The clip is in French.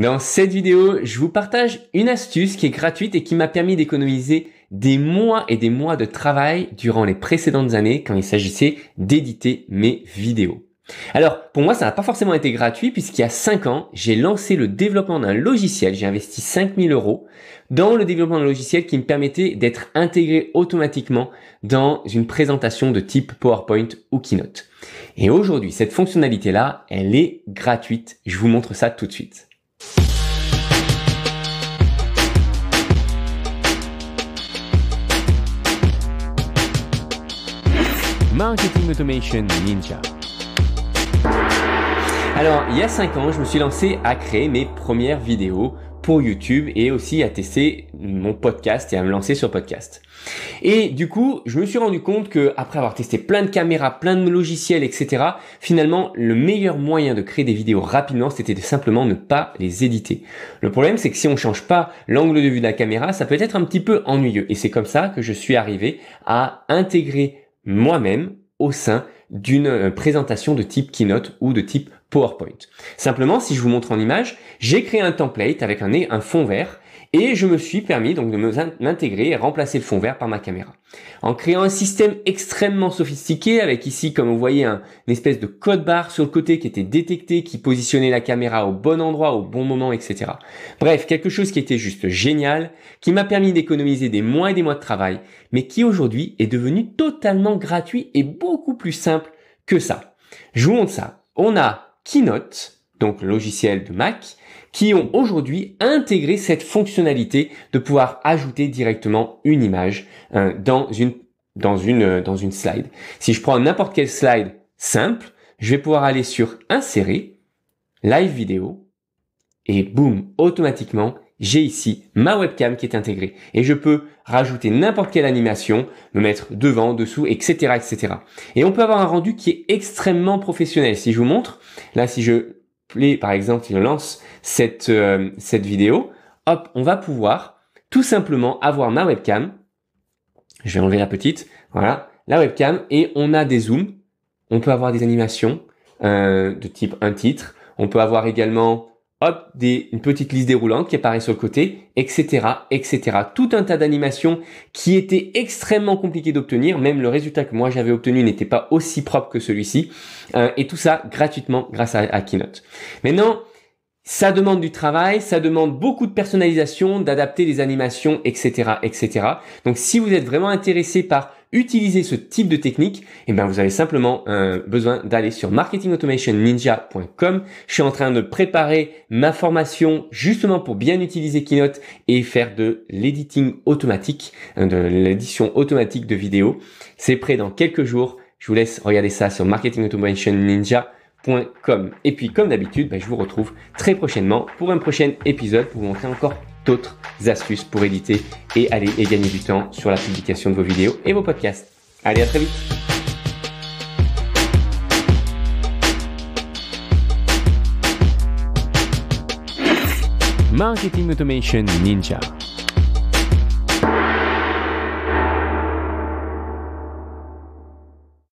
Dans cette vidéo, je vous partage une astuce qui est gratuite et qui m'a permis d'économiser des mois et des mois de travail durant les précédentes années quand il s'agissait d'éditer mes vidéos. Alors, pour moi, ça n'a pas forcément été gratuit puisqu'il y a 5 ans, j'ai lancé le développement d'un logiciel, j'ai investi 5000 euros dans le développement d'un logiciel qui me permettait d'être intégré automatiquement dans une présentation de type PowerPoint ou Keynote. Et aujourd'hui, cette fonctionnalité-là, elle est gratuite. Je vous montre ça tout de suite. Marketing Automation Ninja. Alors, il y a 5 ans, je me suis lancé à créer mes premières vidéos pour YouTube et aussi à tester mon podcast et à me lancer sur podcast. Et du coup, je me suis rendu compte que après avoir testé plein de caméras, plein de logiciels, etc., finalement, le meilleur moyen de créer des vidéos rapidement, c'était de simplement ne pas les éditer. Le problème, c'est que si on change pas l'angle de vue de la caméra, ça peut être un petit peu ennuyeux. Et c'est comme ça que je suis arrivé à intégrer moi-même au sein d'une euh, présentation de type keynote ou de type PowerPoint. Simplement, si je vous montre en image, j'ai créé un template avec un, fond vert et je me suis permis donc de m'intégrer et remplacer le fond vert par ma caméra. En créant un système extrêmement sophistiqué avec ici, comme vous voyez, une espèce de code barre sur le côté qui était détecté, qui positionnait la caméra au bon endroit, au bon moment, etc. Bref, quelque chose qui était juste génial, qui m'a permis d'économiser des mois et des mois de travail, mais qui aujourd'hui est devenu totalement gratuit et beaucoup plus simple que ça. Je vous montre ça. On a Keynote, donc logiciel de Mac, qui ont aujourd'hui intégré cette fonctionnalité de pouvoir ajouter directement une image euh, dans une dans une euh, dans une slide. Si je prends n'importe quel slide simple, je vais pouvoir aller sur insérer live vidéo et boum, automatiquement j'ai ici ma webcam qui est intégrée et je peux rajouter n'importe quelle animation, me mettre devant, dessous, etc., etc. Et on peut avoir un rendu qui est extrêmement professionnel. Si je vous montre, là, si je par exemple, lance cette, euh, cette vidéo, hop, on va pouvoir tout simplement avoir ma webcam. Je vais enlever la petite. Voilà, la webcam et on a des zooms. On peut avoir des animations euh, de type un titre. On peut avoir également hop, une petite liste déroulante qui apparaît sur le côté, etc., etc. Tout un tas d'animations qui étaient extrêmement compliquées d'obtenir. Même le résultat que moi j'avais obtenu n'était pas aussi propre que celui-ci. Euh, et tout ça gratuitement grâce à, à Keynote. Maintenant, ça demande du travail, ça demande beaucoup de personnalisation, d'adapter les animations, etc., etc. Donc, si vous êtes vraiment intéressé par utiliser ce type de technique, eh bien, vous avez simplement euh, besoin d'aller sur marketingautomationninja.com. Je suis en train de préparer ma formation justement pour bien utiliser Keynote et faire de l'éditing automatique, euh, de l'édition automatique de vidéos. C'est prêt dans quelques jours. Je vous laisse regarder ça sur marketingautomationninja.com. Et puis, comme d'habitude, ben, je vous retrouve très prochainement pour un prochain épisode pour vous montrer encore d'autres astuces pour éditer et aller et gagner du temps sur la publication de vos vidéos et vos podcasts. Allez, à très vite Marketing Automation Ninja